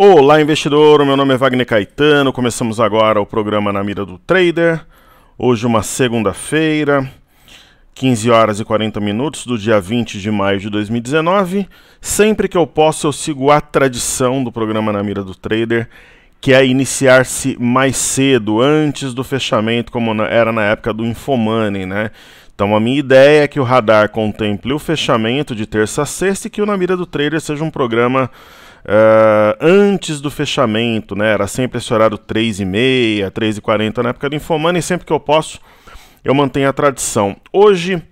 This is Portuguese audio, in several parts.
Olá, investidor. Meu nome é Wagner Caetano. Começamos agora o programa Na Mira do Trader. Hoje, uma segunda-feira, 15 horas e 40 minutos do dia 20 de maio de 2019. Sempre que eu posso, eu sigo a tradição do programa Na Mira do Trader, que é iniciar-se mais cedo, antes do fechamento, como era na época do Infomoney, né? Então a minha ideia é que o radar contemple o fechamento de terça a sexta e que o Na Mira do Trader seja um programa uh, antes do fechamento, né? Era sempre esse horário 3h30, 3h40 na época do Infomani, sempre que eu posso eu mantenho a tradição. Hoje,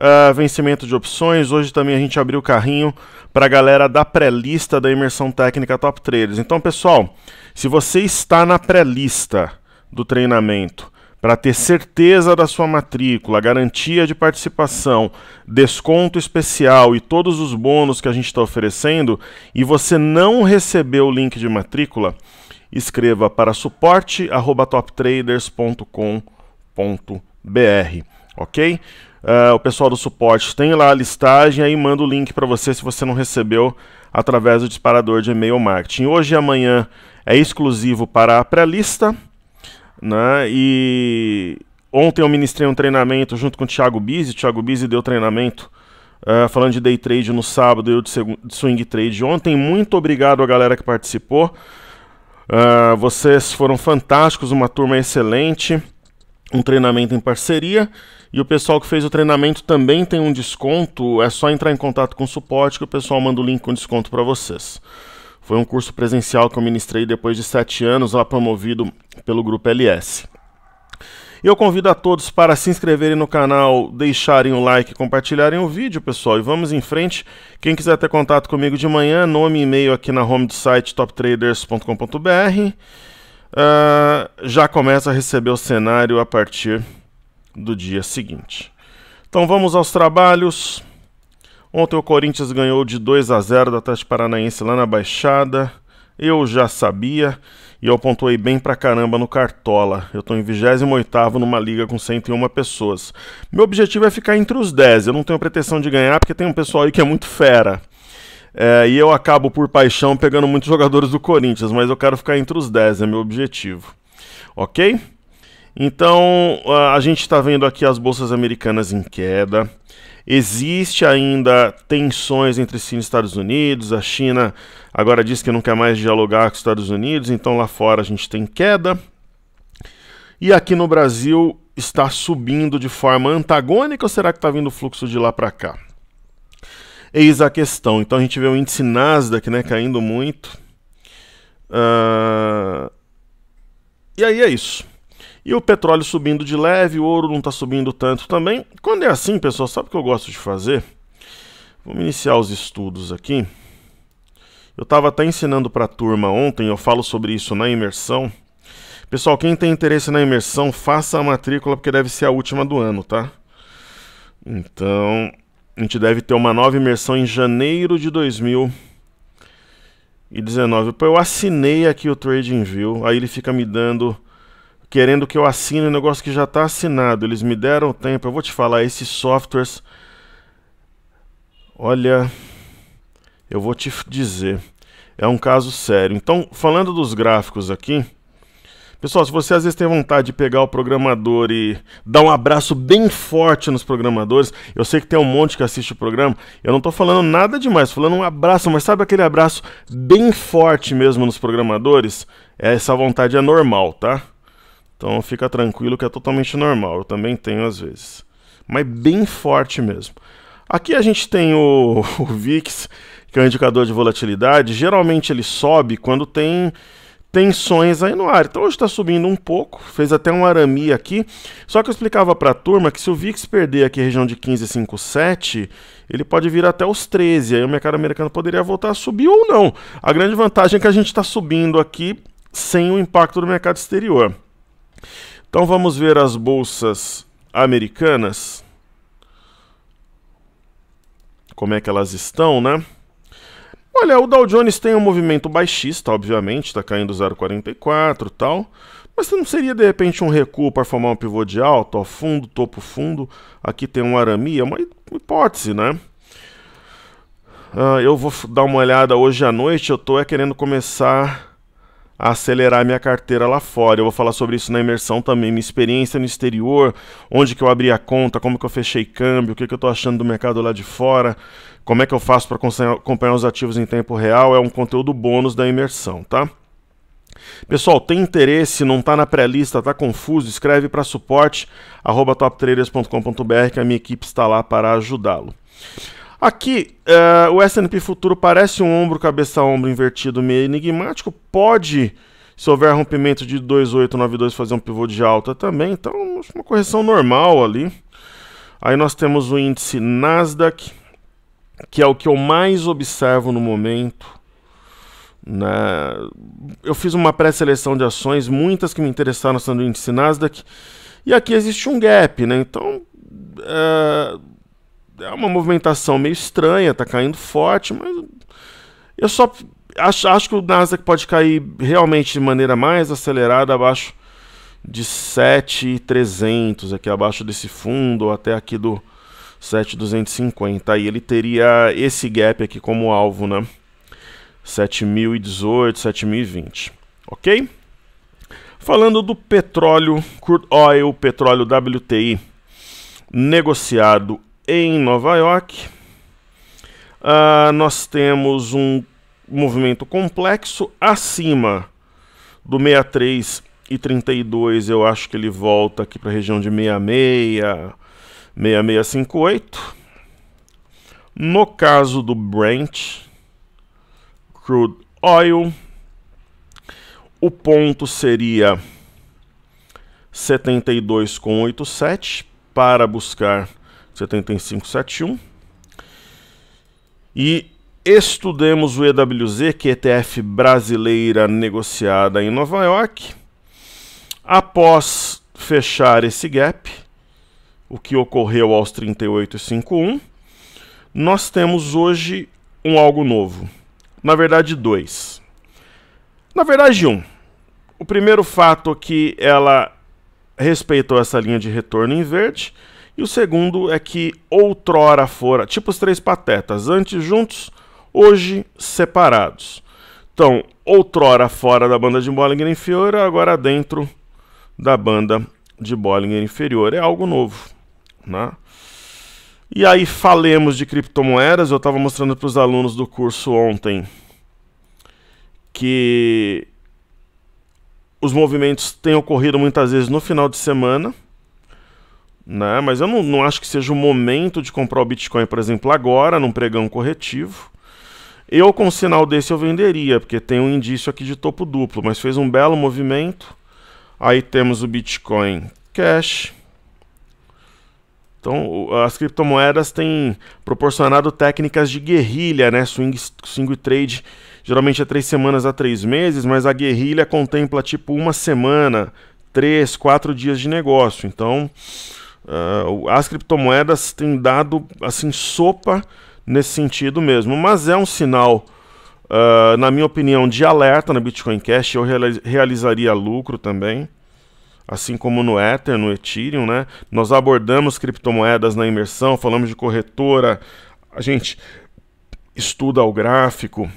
Uh, vencimento de opções. Hoje também a gente abriu o carrinho para a galera da pré-lista da imersão técnica Top Traders. Então, pessoal, se você está na pré-lista do treinamento para ter certeza da sua matrícula, garantia de participação, desconto especial e todos os bônus que a gente está oferecendo, e você não recebeu o link de matrícula, escreva para suporte@toptraders.com.br, ok? Uh, o pessoal do suporte tem lá a listagem, aí manda o link para você se você não recebeu através do disparador de e-mail marketing. Hoje e amanhã é exclusivo para a pré-lista. Né? E ontem eu ministrei um treinamento junto com o Thiago Bizzi. O Thiago Bizzi deu treinamento uh, falando de day trade no sábado e eu de, de swing trade ontem. Muito obrigado à galera que participou. Uh, vocês foram fantásticos, uma turma excelente, um treinamento em parceria. E o pessoal que fez o treinamento também tem um desconto. É só entrar em contato com o suporte que o pessoal manda o link com desconto para vocês. Foi um curso presencial que eu ministrei depois de sete anos, lá promovido pelo Grupo LS. eu convido a todos para se inscreverem no canal, deixarem o like, compartilharem o vídeo, pessoal. E vamos em frente. Quem quiser ter contato comigo de manhã, nome e e-mail aqui na home do site toptraders.com.br. Uh, ah, já começa a receber o cenário a partir do dia seguinte. Então vamos aos trabalhos. Ontem o Corinthians ganhou de 2 a 0 do Atlético Paranaense lá na Baixada. Eu já sabia e eu pontuei bem pra caramba no Cartola. Eu tô em 28º numa liga com 101 pessoas. Meu objetivo é ficar entre os 10. Eu não tenho pretensão de ganhar porque tem um pessoal aí que é muito fera. É, e eu acabo por paixão pegando muitos jogadores do Corinthians, mas eu quero ficar entre os 10, é meu objetivo. OK? Então, a gente está vendo aqui as bolsas americanas em queda. Existe ainda tensões entre China e Estados Unidos. A China agora diz que não quer mais dialogar com os Estados Unidos, então lá fora a gente tem queda. E aqui no Brasil está subindo de forma antagônica ou será que está vindo fluxo de lá para cá? Eis a questão. Então a gente vê o índice Nasdaq né, caindo muito. Uh... E aí é isso e o petróleo subindo de leve, o ouro não está subindo tanto também. Quando é assim, pessoal, sabe o que eu gosto de fazer? Vamos iniciar os estudos aqui. Eu estava até ensinando para a turma ontem, eu falo sobre isso na imersão. Pessoal, quem tem interesse na imersão, faça a matrícula porque deve ser a última do ano, tá? Então, a gente deve ter uma nova imersão em janeiro de 2019. Eu assinei aqui o TradingView, aí ele fica me dando querendo que eu assine um negócio que já está assinado. Eles me deram tempo. Eu vou te falar, esses softwares. Olha, eu vou te dizer, é um caso sério. Então, falando dos gráficos aqui, pessoal, se você às vezes tem vontade de pegar o programador e dar um abraço bem forte nos programadores, eu sei que tem um monte que assiste o programa, eu não estou falando nada demais, falando um abraço, mas sabe aquele abraço bem forte mesmo nos programadores? Essa vontade é normal, tá? Então fica tranquilo que é totalmente normal, eu também tenho às vezes. Mas bem forte mesmo. Aqui a gente tem o, o VIX, que é o um indicador de volatilidade. Geralmente ele sobe quando tem tensões aí no ar. Então hoje está subindo um pouco, fez até um arami aqui. Só que eu explicava para a turma que se o VIX perder aqui a região de 15,57, ele pode vir até os 13. Aí o mercado americano poderia voltar a subir ou não. A grande vantagem é que a gente está subindo aqui sem o impacto do mercado exterior. Então vamos ver as bolsas americanas. Como é que elas estão, né? Olha, o Dow Jones tem um movimento baixista, obviamente, está caindo 0,44 tal. Mas não seria de repente um recuo para formar um pivô de alto, ó, fundo, topo fundo, aqui tem um arame, é uma hipótese, né? Ah, eu vou dar uma olhada hoje à noite, eu estou é, querendo começar a acelerar minha carteira lá fora. Eu vou falar sobre isso na imersão também, minha experiência no exterior, onde que eu abri a conta, como que eu fechei câmbio, o que, que eu estou achando do mercado lá de fora, como é que eu faço para acompanhar os ativos em tempo real, é um conteúdo bônus da imersão, tá? Pessoal, tem interesse, não está na pré-lista, está confuso, escreve para suporte@toptraders.com.br que a minha equipe está lá para ajudá-lo. Aqui, uh, o S&P futuro parece um ombro, cabeça ombro invertido meio enigmático. Pode, se houver rompimento de 2892, fazer um pivô de alta também. Então, uma correção normal ali. Aí nós temos o índice Nasdaq, que é o que eu mais observo no momento. Né? Eu fiz uma pré-seleção de ações, muitas que me interessaram são do índice Nasdaq. E aqui existe um gap, né? Então... Uh, é uma movimentação meio estranha, tá caindo forte, mas eu só acho, acho que o Nasdaq pode cair realmente de maneira mais acelerada abaixo de 7,300, aqui abaixo desse fundo, ou até aqui do 7,250. Aí ele teria esse gap aqui como alvo, né? 7.018, 7.020, ok? Falando do petróleo, crude oil, petróleo WTI, negociado em Nova York. Uh, nós temos um movimento complexo acima do 63 e 32. Eu acho que ele volta aqui para a região de 66, 6658. No caso do Brent Crude Oil, o ponto seria 72,87 para buscar 7571. E estudemos o EWZ, que é ETF brasileira negociada em Nova York. Após fechar esse gap, o que ocorreu aos 38,51, nós temos hoje um algo novo. Na verdade, dois. Na verdade, um. O primeiro fato é que ela respeitou essa linha de retorno em verde, e o segundo é que outrora fora, tipo os três patetas, antes juntos, hoje separados. Então, outrora fora da banda de Bollinger inferior, agora dentro da banda de Bollinger inferior. É algo novo, né? E aí falemos de criptomoedas. Eu estava mostrando para os alunos do curso ontem que os movimentos têm ocorrido muitas vezes no final de semana né? Mas eu não, não acho que seja o momento de comprar o Bitcoin, por exemplo, agora, num pregão corretivo. Eu, com um sinal desse, eu venderia, porque tem um indício aqui de topo duplo, mas fez um belo movimento. Aí temos o Bitcoin Cash. Então, as criptomoedas têm proporcionado técnicas de guerrilha, né? Swing, swing trade geralmente é três semanas a três meses, mas a guerrilha contempla tipo uma semana, três, quatro dias de negócio. Então, Uh, as criptomoedas têm dado assim sopa nesse sentido mesmo, mas é um sinal, uh, na minha opinião, de alerta na Bitcoin Cash. Eu realizaria lucro também, assim como no Ether, no Ethereum, né? Nós abordamos criptomoedas na imersão, falamos de corretora, a gente estuda o gráfico.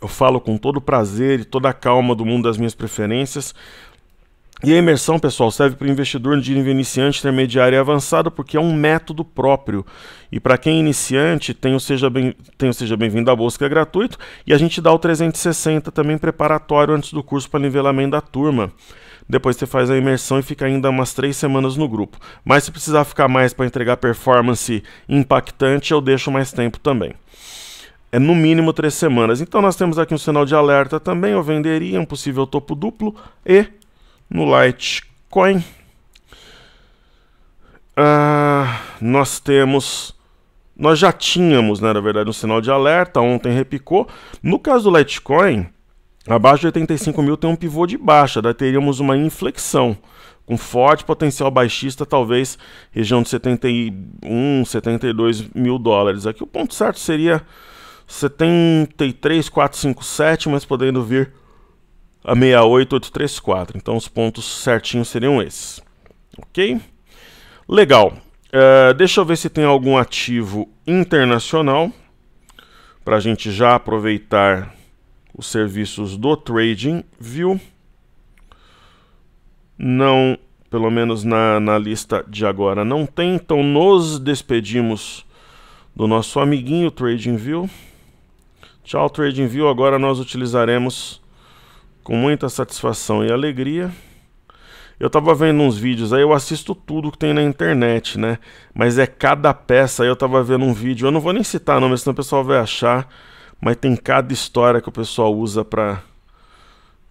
Eu falo com todo o prazer e toda a calma do mundo das minhas preferências, e a imersão, pessoal, serve para o investidor de nível iniciante, intermediário e avançado, porque é um método próprio. E para quem é iniciante, tem o Seja Bem-vindo bem à Bolsa, que é gratuito, e a gente dá o 360 também preparatório antes do curso para nivelamento da turma. Depois você faz a imersão e fica ainda umas três semanas no grupo. Mas se precisar ficar mais para entregar performance impactante, eu deixo mais tempo também é no mínimo três semanas. Então nós temos aqui um sinal de alerta também, eu venderia um possível topo duplo e no Litecoin. Ah, nós temos. Nós já tínhamos, né, na verdade, um sinal de alerta, ontem repicou. No caso do Litecoin, abaixo de 85 mil tem um pivô de baixa, daí teríamos uma inflexão, com forte potencial baixista, talvez região de 71, 72 mil dólares. Aqui o ponto certo seria 73, 457, mas podendo vir a 68834. Então os pontos certinhos seriam esses. Ok? Legal. Uh, deixa eu ver se tem algum ativo internacional para a gente já aproveitar os serviços do Trading View. Não, pelo menos na, na lista de agora não tem, então nos despedimos do nosso amiguinho Trading View. Tchau, Trading View. Agora nós utilizaremos com muita satisfação e alegria. Eu tava vendo uns vídeos aí, eu assisto tudo que tem na internet, né? Mas é cada peça aí eu tava vendo um vídeo, eu não vou nem citar não, mas senão o pessoal vai achar, mas tem cada história que o pessoal usa para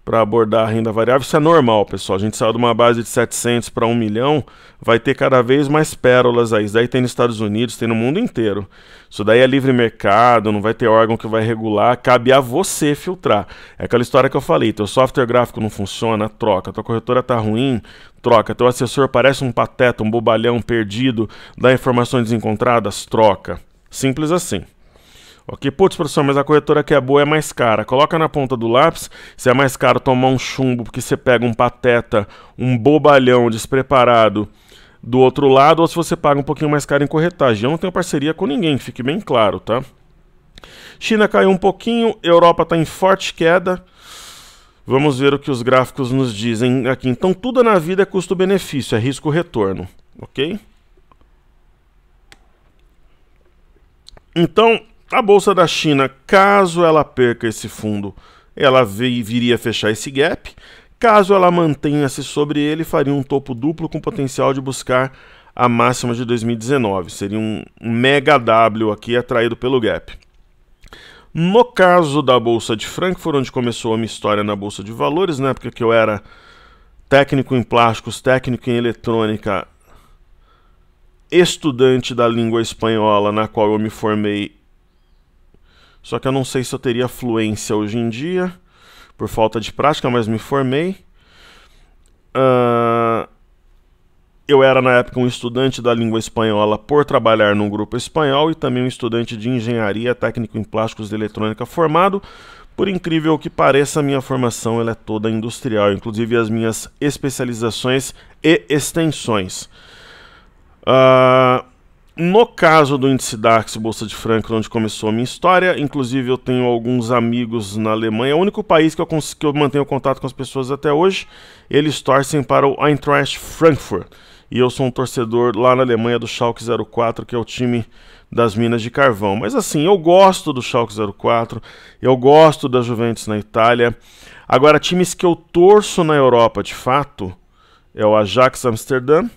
para abordar a renda variável. Isso é normal, pessoal. A gente saiu de uma base de 700 para 1 milhão, vai ter cada vez mais pérolas aí. Isso daí tem nos Estados Unidos, tem no mundo inteiro. Isso daí é livre mercado, não vai ter órgão que vai regular, cabe a você filtrar. É aquela história que eu falei, teu software gráfico não funciona, troca. Tua corretora tá ruim, troca. Teu assessor parece um pateta, um bobalhão perdido, dá informações desencontradas, troca. Simples assim. Ok, putz, professor, mas a corretora que é boa é mais cara. Coloca na ponta do lápis, se é mais caro tomar um chumbo porque você pega um pateta, um bobalhão despreparado do outro lado, ou se você paga um pouquinho mais caro em corretagem. Eu não tenho parceria com ninguém, fique bem claro, tá? China caiu um pouquinho, Europa está em forte queda. Vamos ver o que os gráficos nos dizem aqui. Então, tudo na vida é custo-benefício, é risco-retorno, ok? Então, a bolsa da China, caso ela perca esse fundo, ela viria a fechar esse gap. Caso ela mantenha-se sobre ele, faria um topo duplo com potencial de buscar a máxima de 2019. Seria um mega W aqui atraído pelo gap. No caso da Bolsa de Frankfurt, onde começou a minha história na Bolsa de Valores, na época que eu era técnico em plásticos, técnico em eletrônica, estudante da língua espanhola, na qual eu me formei só que eu não sei se eu teria fluência hoje em dia, por falta de prática, mas me formei. Uh, eu era na época um estudante da língua espanhola por trabalhar num grupo espanhol e também um estudante de engenharia técnico em plásticos e eletrônica formado. Por incrível que pareça, a minha formação ela é toda industrial, inclusive as minhas especializações e extensões. Uh, no caso do índice DAX Bolsa de Frankfurt, onde começou a minha história, inclusive eu tenho alguns amigos na Alemanha, é o único país que eu, que eu mantenho contato com as pessoas até hoje, eles torcem para o Eintracht Frankfurt. E eu sou um torcedor lá na Alemanha do Schalke 04, que é o time das minas de carvão. Mas assim, eu gosto do Schalke 04, eu gosto da Juventus na Itália. Agora, times que eu torço na Europa, de fato, é o Ajax Amsterdã,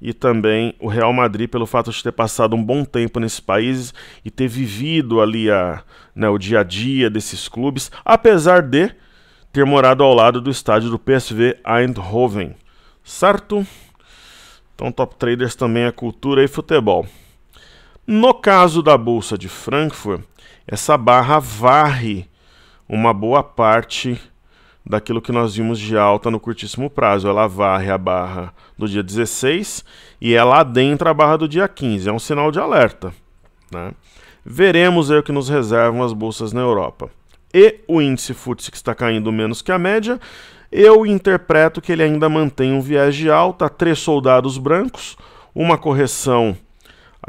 e também o Real Madrid pelo fato de ter passado um bom tempo nesse país e ter vivido ali a, né, o dia a dia desses clubes, apesar de ter morado ao lado do estádio do PSV Eindhoven, certo? Então, top traders também é cultura e futebol. No caso da bolsa de Frankfurt, essa barra varre uma boa parte daquilo que nós vimos de alta no curtíssimo prazo. Ela varre a barra do dia 16 e ela é adentra a barra do dia 15. É um sinal de alerta. Né? Veremos aí o que nos reservam as bolsas na Europa. E o índice FTSE que está caindo menos que a média, eu interpreto que ele ainda mantém um viés de alta, três soldados brancos, uma correção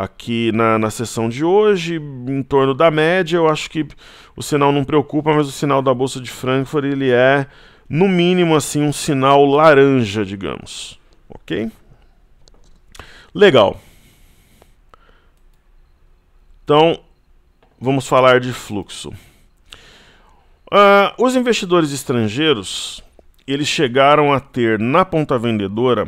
aqui na, na sessão de hoje, em torno da média. Eu acho que o sinal não preocupa, mas o sinal da Bolsa de Frankfurt ele é, no mínimo, assim, um sinal laranja, digamos. Ok? Legal. Então, vamos falar de fluxo. Uh, os investidores estrangeiros, eles chegaram a ter na ponta vendedora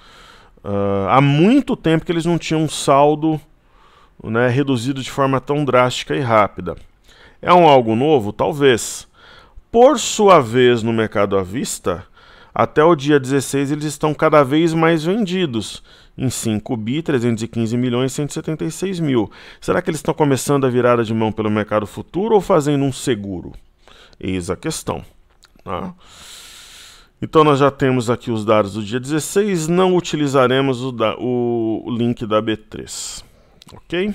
Uh, há muito tempo que eles não tinham um saldo né, reduzido de forma tão drástica e rápida. É um algo novo? Talvez. Por sua vez, no mercado à vista, até o dia 16 eles estão cada vez mais vendidos. Em 5 bi, 315 milhões e 176 mil. Será que eles estão começando a virada de mão pelo mercado futuro ou fazendo um seguro? Eis a questão. Tá? Ah. Então nós já temos aqui os dados do dia 16, não utilizaremos o, da, o link da B3, ok?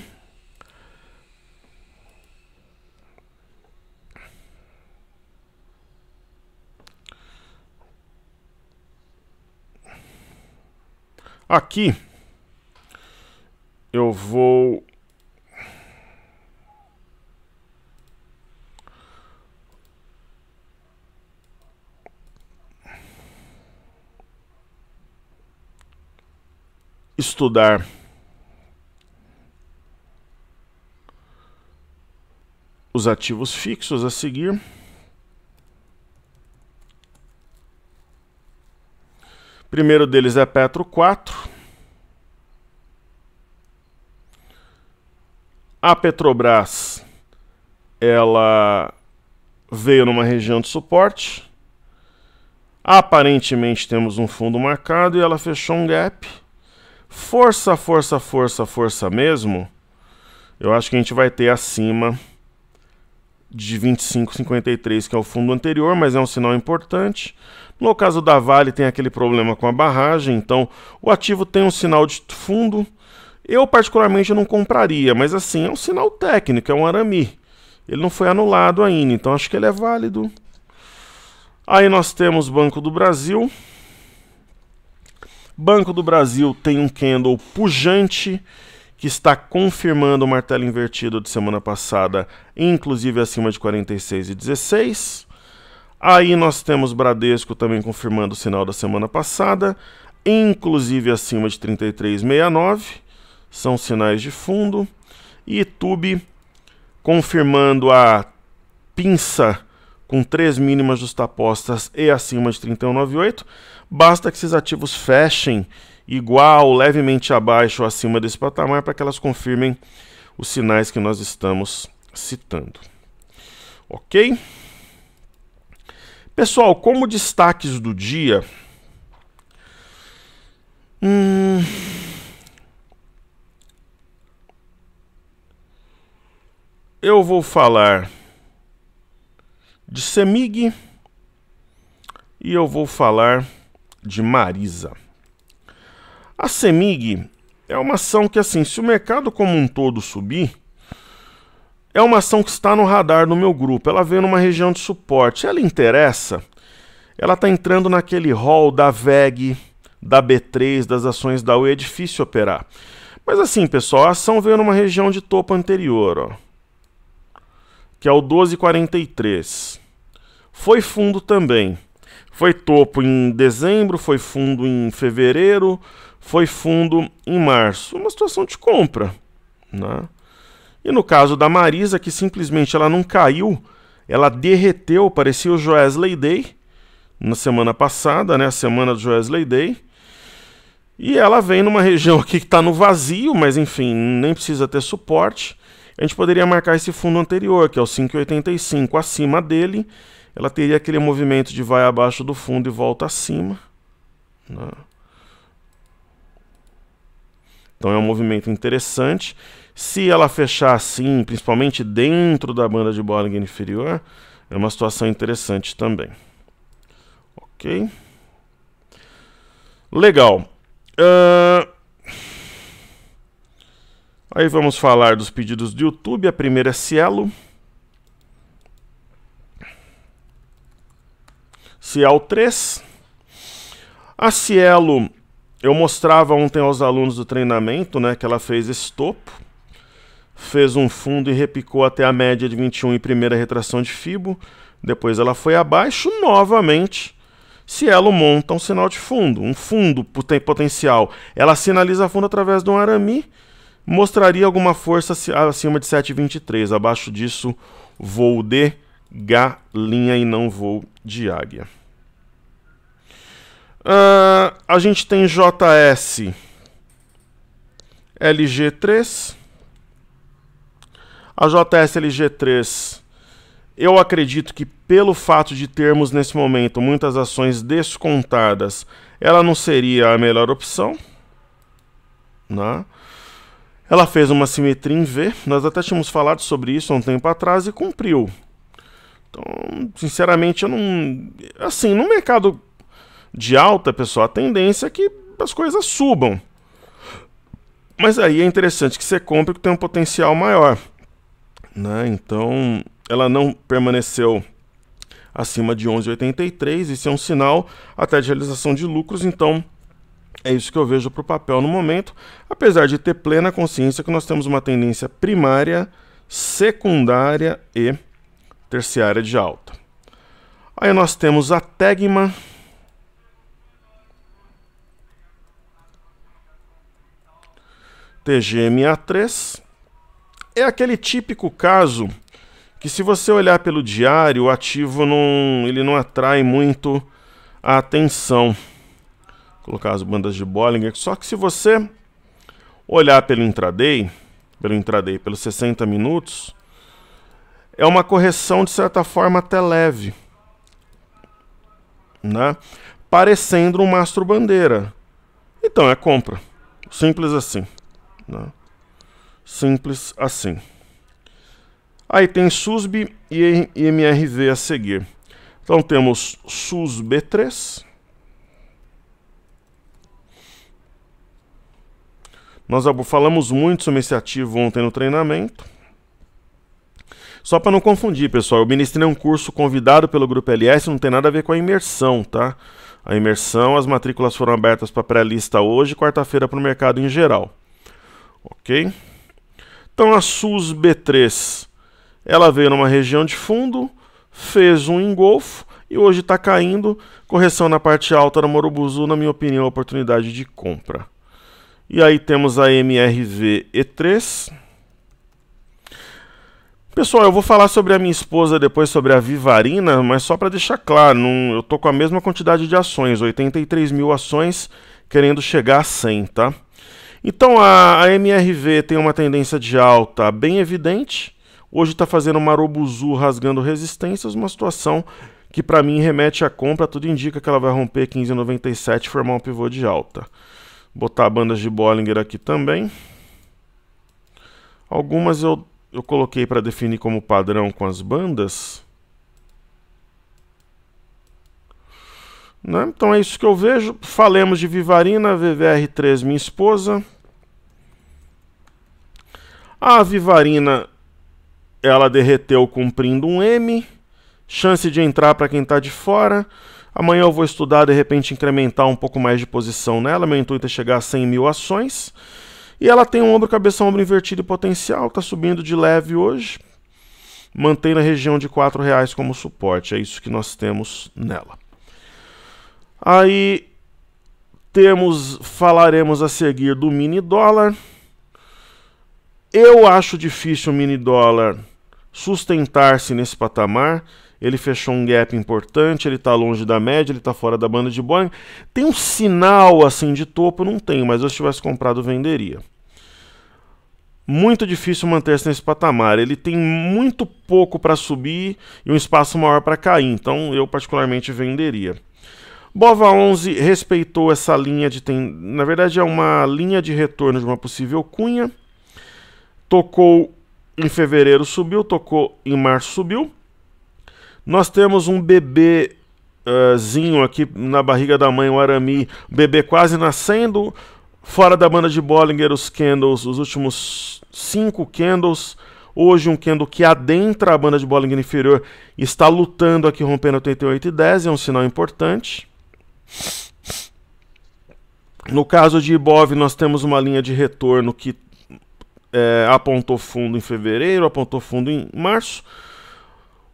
Aqui eu vou estudar os ativos fixos a seguir. primeiro deles é Petro 4. A Petrobras ela veio numa região de suporte. Aparentemente temos um fundo marcado e ela fechou um gap força, força, força, força mesmo, eu acho que a gente vai ter acima de 25,53, que é o fundo anterior, mas é um sinal importante. No caso da Vale, tem aquele problema com a barragem, então o ativo tem um sinal de fundo. Eu, particularmente, não compraria, mas assim, é um sinal técnico, é um arame. Ele não foi anulado ainda, então acho que ele é válido. Aí nós temos Banco do Brasil. Banco do Brasil tem um candle pujante que está confirmando o martelo invertido de semana passada, inclusive acima de 46,16. Aí nós temos Bradesco também confirmando o sinal da semana passada, inclusive acima de 33,69. São sinais de fundo. E YouTube confirmando a pinça com três mínimas justapostas e acima de 31,98, basta que esses ativos fechem igual, levemente abaixo ou acima desse patamar para que elas confirmem os sinais que nós estamos citando. Ok? Pessoal, como destaques do dia. Hum... Eu vou falar de Semig e eu vou falar de Marisa. A Semig é uma ação que assim, se o mercado como um todo subir, é uma ação que está no radar do meu grupo. Ela veio numa região de suporte. Ela interessa. Ela está entrando naquele hall da VEG, da B3, das ações da UE. É difícil operar. Mas assim, pessoal, a ação veio numa região de topo anterior. Ó que é o 1243. Foi fundo também. Foi topo em dezembro, foi fundo em fevereiro, foi fundo em março. Uma situação de compra. Né? E no caso da Marisa, que simplesmente ela não caiu, ela derreteu, parecia o Joesley Day na semana passada, né? A semana do Joesley Day. E ela vem numa região aqui que está no vazio, mas enfim, nem precisa ter suporte. A gente poderia marcar esse fundo anterior, que é o 5,85, acima dele. Ela teria aquele movimento de vai abaixo do fundo e volta acima. Né? Então é um movimento interessante. Se ela fechar assim, principalmente dentro da banda de Bollinger inferior, é uma situação interessante também. Ok? Legal. Uh, Aí vamos falar dos pedidos do YouTube. A primeira é Cielo. Cielo 3. A Cielo, eu mostrava ontem aos alunos do treinamento, né, que ela fez esse topo, fez um fundo e repicou até a média de 21 em primeira retração de fibo. Depois ela foi abaixo novamente. Cielo monta um sinal de fundo, um fundo tem potencial. Ela sinaliza fundo através de um arame mostraria alguma força acima de 7,23. Abaixo disso, voo de galinha e não voo de águia. Uh, a gente tem JS LG3. A JS LG3, eu acredito que pelo fato de termos nesse momento muitas ações descontadas, ela não seria a melhor opção. Né? Ela fez uma simetria em V, nós até tínhamos falado sobre isso há um tempo atrás e cumpriu. Então, sinceramente, eu não. Assim, no mercado de alta, pessoal, a tendência é que as coisas subam. Mas aí é interessante que você compre que tem um potencial maior. Né? Então, ela não permaneceu acima de 11,83, isso é um sinal até de realização de lucros, então é isso que eu vejo para o papel no momento, apesar de ter plena consciência que nós temos uma tendência primária, secundária e terciária de alta. Aí nós temos a tegma. TGMA3 é aquele típico caso que se você olhar pelo diário, o ativo não, ele não atrai muito a atenção colocar as bandas de Bollinger. Só que se você olhar pelo intraday, pelo intraday, pelos 60 minutos, é uma correção de certa forma até leve, né? Parecendo um mastro bandeira. Então é compra, simples assim, né? simples assim. Aí tem SUSB e MRV a seguir. Então temos susb 3 Nós falamos muito sobre esse ativo ontem no treinamento. Só para não confundir, pessoal, eu ministrei um curso convidado pelo Grupo LS, não tem nada a ver com a imersão, tá? A imersão, as matrículas foram abertas para pré-lista hoje, quarta-feira para o mercado em geral. Ok? Então a SUS B3, ela veio numa região de fundo, fez um engolfo e hoje está caindo. Correção na parte alta da Morobuzu, na minha opinião, oportunidade de compra. E aí temos a MRV E3. Pessoal, eu vou falar sobre a minha esposa depois, sobre a Vivarina, mas só para deixar claro, não, eu tô com a mesma quantidade de ações, 83 mil ações, querendo chegar a 100, tá? Então a, a MRV tem uma tendência de alta bem evidente, hoje está fazendo uma robuzu rasgando resistências, uma situação que para mim remete à compra, tudo indica que ela vai romper 15,97 e formar um pivô de alta botar bandas de Bollinger aqui também. Algumas eu, eu coloquei para definir como padrão com as bandas. Né? Então é isso que eu vejo. Falemos de Vivarina, VVR3, minha esposa. A Vivarina, ela derreteu cumprindo um M. Chance de entrar para quem está de fora. Amanhã eu vou estudar, de repente, incrementar um pouco mais de posição nela. Meu intuito é chegar a 100 mil ações. E ela tem um ombro, cabeça, ombro invertido e potencial. Está subindo de leve hoje. Mantém na região de R$ reais como suporte. É isso que nós temos nela. Aí temos, falaremos a seguir do mini dólar. Eu acho difícil o mini dólar sustentar-se nesse patamar ele fechou um gap importante, ele está longe da média, ele está fora da banda de Boeing. Tem um sinal assim de topo, não tenho, mas eu, se tivesse comprado, venderia. Muito difícil manter-se nesse patamar. Ele tem muito pouco para subir e um espaço maior para cair, então eu particularmente venderia. Bova 11 respeitou essa linha de ten... na verdade é uma linha de retorno de uma possível cunha. Tocou em fevereiro subiu, tocou em março subiu. Nós temos um bebezinho aqui na barriga da mãe, o Arami, bebê quase nascendo. Fora da banda de Bollinger, os candles, os últimos cinco candles. Hoje, um candle que adentra a banda de Bollinger inferior está lutando aqui, rompendo 88 e 10, é um sinal importante. No caso de Ibov, nós temos uma linha de retorno que é, apontou fundo em fevereiro, apontou fundo em março.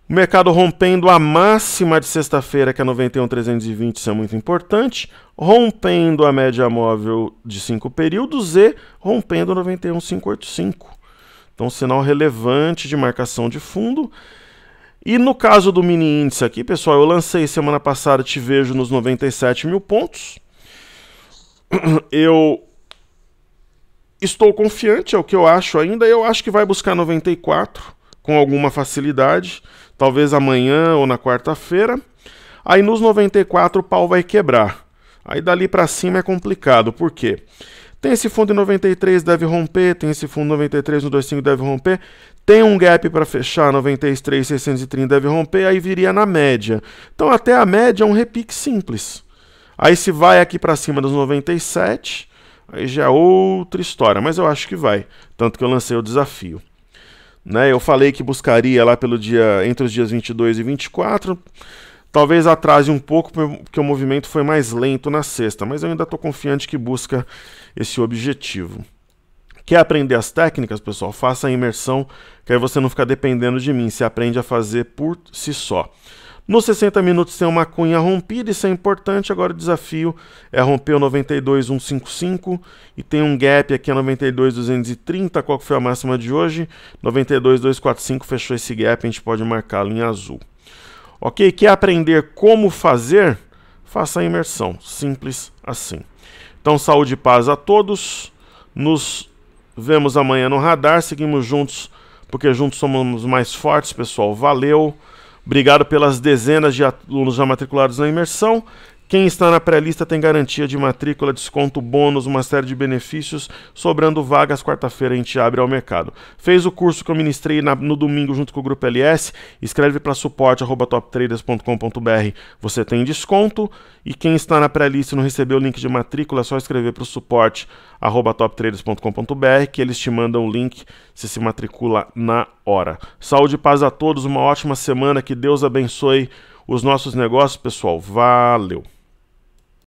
O mercado rompendo a máxima de sexta-feira, que é 91,320, isso é muito importante. Rompendo a média móvel de cinco períodos e rompendo 91,585. Então, sinal relevante de marcação de fundo. E no caso do mini índice aqui, pessoal, eu lancei semana passada, te vejo nos 97 mil pontos. Eu estou confiante, é o que eu acho ainda. Eu acho que vai buscar 94 com alguma facilidade talvez amanhã ou na quarta-feira. Aí nos 94 o pau vai quebrar. Aí dali para cima é complicado, por quê? Tem esse fundo em 93 deve romper, tem esse fundo 93 no 25 deve romper, tem um gap para fechar 93 630 deve romper, aí viria na média. Então até a média é um repique simples. Aí se vai aqui para cima dos 97, aí já é outra história, mas eu acho que vai, tanto que eu lancei o desafio. Né? Eu falei que buscaria lá pelo dia entre os dias 22 e 24. Talvez atrase um pouco porque o movimento foi mais lento na sexta, mas eu ainda estou confiante que busca esse objetivo. Quer aprender as técnicas, pessoal? Faça a imersão, que aí você não fica dependendo de mim. Você aprende a fazer por si só. Nos 60 minutos tem uma cunha rompida, isso é importante. Agora o desafio é romper o 92,155 e tem um gap aqui é a 92,230. Qual que foi a máxima de hoje? 92,245 fechou esse gap, a gente pode marcá-lo em azul. Ok? Quer aprender como fazer? Faça a imersão, simples assim. Então, saúde e paz a todos. Nos vemos amanhã no radar. Seguimos juntos, porque juntos somos mais fortes, pessoal. Valeu! Obrigado pelas dezenas de alunos já matriculados na imersão. Quem está na pré-lista tem garantia de matrícula, desconto, bônus, uma série de benefícios, sobrando vagas. Quarta-feira a gente abre ao mercado. Fez o curso que eu ministrei na, no domingo junto com o Grupo LS? Escreve para suporte.toptraders.com.br. Você tem desconto. E quem está na pré-lista e não recebeu o link de matrícula, é só escrever para o suporte.toptraders.com.br que eles te mandam o link. Se se matricula na hora. Saúde e paz a todos. Uma ótima semana. Que Deus abençoe os nossos negócios, pessoal. Valeu!